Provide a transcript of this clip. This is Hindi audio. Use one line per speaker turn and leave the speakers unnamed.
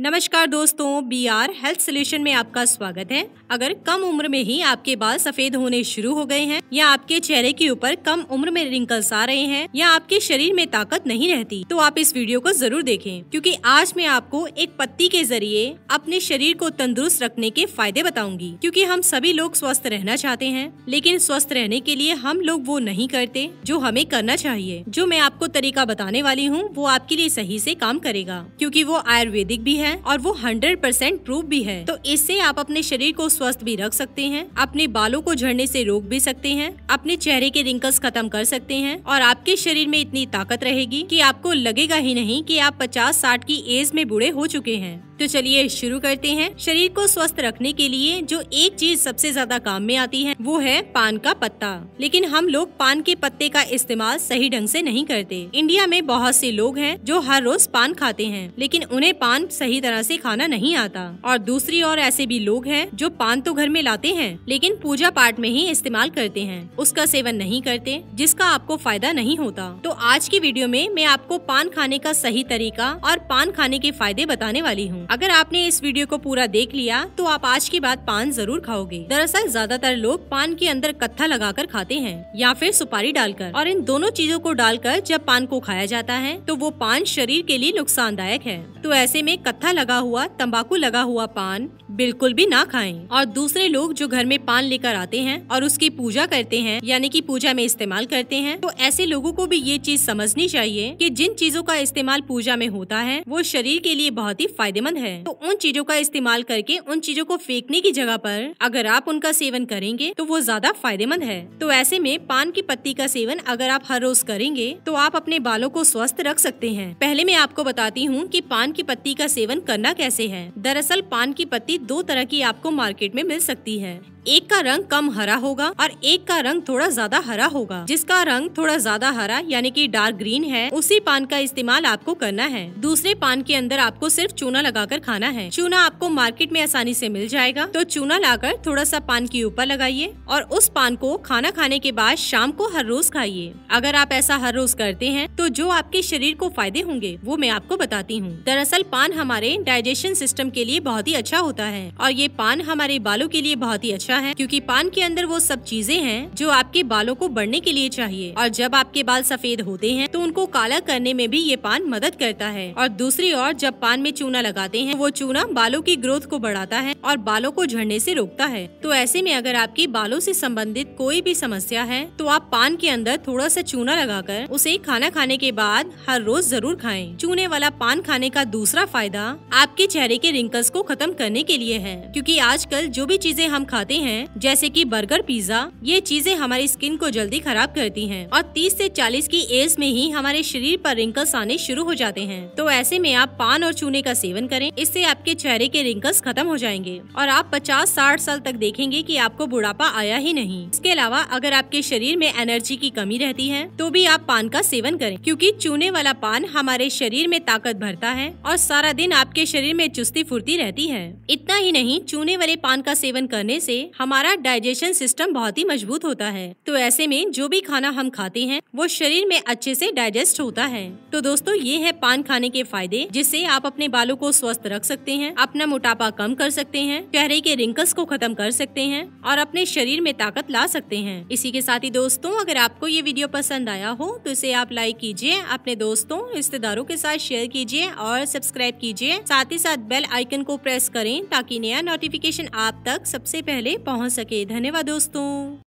नमस्कार दोस्तों बी आर हेल्थ सोल्यूशन में आपका स्वागत है अगर कम उम्र में ही आपके बाल सफेद होने शुरू हो गए हैं या आपके चेहरे के ऊपर कम उम्र में रिंकल्स आ रहे हैं या आपके शरीर में ताकत नहीं रहती तो आप इस वीडियो को जरूर देखें क्योंकि आज मैं आपको एक पत्ती के जरिए अपने शरीर को तंदुरुस्त रखने के फायदे बताऊंगी क्यूँकी हम सभी लोग स्वस्थ रहना चाहते है लेकिन स्वस्थ रहने के लिए हम लोग वो नहीं करते जो हमें करना चाहिए जो मैं आपको तरीका बताने वाली हूँ वो आपके लिए सही ऐसी काम करेगा क्यूँकी वो आयुर्वेदिक भी है है और वो हंड्रेड परसेंट प्रूफ भी है तो इससे आप अपने शरीर को स्वस्थ भी रख सकते हैं अपने बालों को झड़ने से रोक भी सकते हैं अपने चेहरे के रिंकल्स खत्म कर सकते हैं और आपके शरीर में इतनी ताकत रहेगी कि आपको लगेगा ही नहीं कि आप 50-60 की एज में बूढ़े हो चुके हैं तो चलिए शुरू करते हैं शरीर को स्वस्थ रखने के लिए जो एक चीज सबसे ज्यादा काम में आती है वो है पान का पत्ता लेकिन हम लोग पान के पत्ते का इस्तेमाल सही ढंग से नहीं करते इंडिया में बहुत से लोग हैं जो हर रोज पान खाते हैं लेकिन उन्हें पान सही तरह से खाना नहीं आता और दूसरी ओर ऐसे भी लोग हैं जो पान तो घर में लाते हैं लेकिन पूजा पाठ में ही इस्तेमाल करते हैं उसका सेवन नहीं करते जिसका आपको फायदा नहीं होता तो आज की वीडियो में मैं आपको पान खाने का सही तरीका और पान खाने के फायदे बताने वाली हूँ अगर आपने इस वीडियो को पूरा देख लिया तो आप आज के बाद पान जरूर खाओगे दरअसल ज्यादातर लोग पान के अंदर कत्था लगाकर खाते हैं या फिर सुपारी डालकर और इन दोनों चीजों को डालकर जब पान को खाया जाता है तो वो पान शरीर के लिए नुकसानदायक है तो ऐसे में कत्था लगा हुआ तम्बाकू लगा हुआ पान बिल्कुल भी ना खाएं और दूसरे लोग जो घर में पान लेकर आते हैं और उसकी पूजा करते हैं यानी कि पूजा में इस्तेमाल करते हैं तो ऐसे लोगों को भी ये चीज समझनी चाहिए कि जिन चीजों का इस्तेमाल पूजा में होता है वो शरीर के लिए बहुत ही फायदेमंद है तो उन चीजों का इस्तेमाल करके उन चीजों को फेंकने की जगह पर अगर आप उनका सेवन करेंगे तो वो ज्यादा फायदेमंद है तो ऐसे में पान की पत्ती का सेवन अगर आप हर रोज करेंगे तो आप अपने बालों को स्वस्थ रख सकते हैं पहले मैं आपको बताती हूँ की पान की पत्ती का सेवन करना कैसे है दरअसल पान की पत्ती दो तरह की आपको मार्केट में मिल सकती है एक का रंग कम हरा होगा और एक का रंग थोड़ा ज्यादा हरा होगा जिसका रंग थोड़ा ज्यादा हरा यानी कि डार्क ग्रीन है उसी पान का इस्तेमाल आपको करना है दूसरे पान के अंदर आपको सिर्फ चूना लगाकर खाना है चूना आपको मार्केट में आसानी से मिल जाएगा तो चूना लाकर थोड़ा सा पान के ऊपर लगाइए और उस पान को खाना खाने के बाद शाम को हर रोज खाइए अगर आप ऐसा हर रोज करते हैं तो जो आपके शरीर को फायदे होंगे वो मैं आपको बताती हूँ दरअसल पान हमारे डाइजेशन सिस्टम के लिए बहुत ही अच्छा होता है और ये पान हमारे बालों के लिए बहुत ही अच्छा अच्छा है क्योंकि पान के अंदर वो सब चीजें हैं जो आपके बालों को बढ़ने के लिए चाहिए और जब आपके बाल सफेद होते हैं तो उनको काला करने में भी ये पान मदद करता है और दूसरी ओर जब पान में चूना लगाते हैं वो चूना बालों की ग्रोथ को बढ़ाता है और बालों को झड़ने से रोकता है तो ऐसे में अगर आपके बालों से संबंधित कोई भी समस्या है तो आप पान के अंदर थोड़ा सा चूना लगाकर उसे खाना खाने के बाद हर रोज जरूर खाएं। चूने वाला पान खाने का दूसरा फायदा आपके चेहरे के रिंकल्स को खत्म करने के लिए है क्योंकि आजकल जो भी चीजें हम खाते हैं हैं जैसे कि बर्गर पिज्जा ये चीजें हमारी स्किन को जल्दी खराब करती हैं और 30 से 40 की एज में ही हमारे शरीर पर रिंकल्स आने शुरू हो जाते हैं तो ऐसे में आप पान और चूने का सेवन करें इससे आपके चेहरे के रिंकल्स खत्म हो जाएंगे और आप पचास साठ साल तक देखेंगे की आपको बुढ़ापा आया ही नहीं इसके अलावा अगर आपके शरीर में एनर्जी की कमी रहती है तो भी आप पान का सेवन करें क्यूँकी चूने वाला पान हमारे शरीर में ताकत भरता है और सारा दिन आपके शरीर में चुस्ती फुर्ती रहती है इतना ही नहीं चूने वाले पान का सेवन करने से हमारा डाइजेशन सिस्टम बहुत ही मजबूत होता है तो ऐसे में जो भी खाना हम खाते हैं वो शरीर में अच्छे से डाइजेस्ट होता है तो दोस्तों ये है पान खाने के फायदे जिससे आप अपने बालों को स्वस्थ रख सकते हैं अपना मोटापा कम कर सकते हैं चेहरे के रिंकल्स को खत्म कर सकते हैं और अपने शरीर में ताकत ला सकते हैं इसी के साथ ही दोस्तों अगर आपको ये वीडियो पसंद आया हो तो इसे आप लाइक कीजिए अपने दोस्तों रिश्तेदारों के साथ शेयर कीजिए और सब्सक्राइब कीजिए साथ ही साथ बेल आइकन को प्रेस करें ताकि नया नोटिफिकेशन आप तक सबसे पहले पहुंच सके धन्यवाद दोस्तों